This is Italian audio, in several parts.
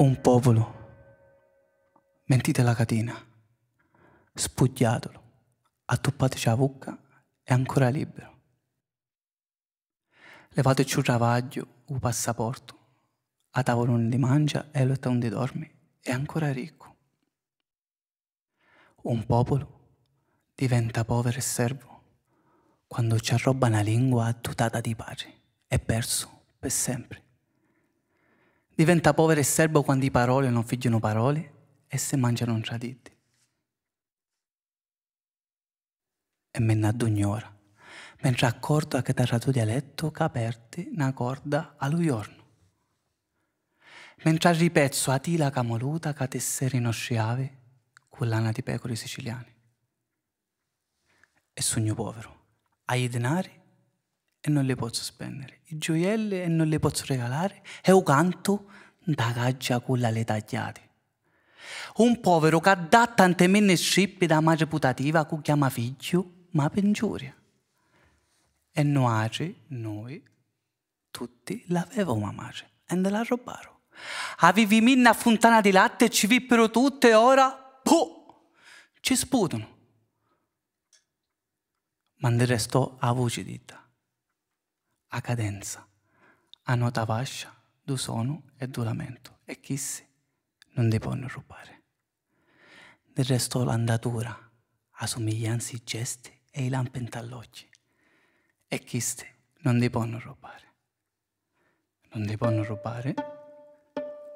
Un popolo, mentite la catena, spugliatolo, attuppateci la bocca, è ancora libero. Levateci un ravaglio, un passaporto, a tavolo non li mangia e a lotta non dormi, è ancora ricco. Un popolo diventa povero e servo quando ci arroba una lingua dotata di pace, è perso per sempre. Diventa povero e serbo quando i parole non figgiano parole e se mangiano traditi. E me ne ignora, mentre accorto che terra tuo dialetto che aperti una corda all'uiorno. Mentre ripezzo a tila camoluta che tesserino sciavi collana di pecori siciliani. E sogno povero, ai denari e non le posso spendere, i gioielli e non le posso regalare e un canto da caggia con le tagliate. Un povero che dà tante meno scippe da madre putativa che chiama figlio, ma peggiore. E noi, noi, tutti l'avevamo una madre e ne la rubarono. Avevi minna fontana di latte e ci vippero tutte e ora, puh, ci sputano. Ma del restò a voce dita a cadenza, a nota vascia, du sono e du lamento, e chissi non ti ponno rubare. Del resto l'andatura, a somiglianza i gesti e i lampi in tall'occhi, e chissi non ti ponno rubare. Non ti ponno rubare,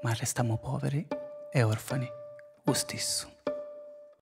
ma restiamo poveri e orfani, lo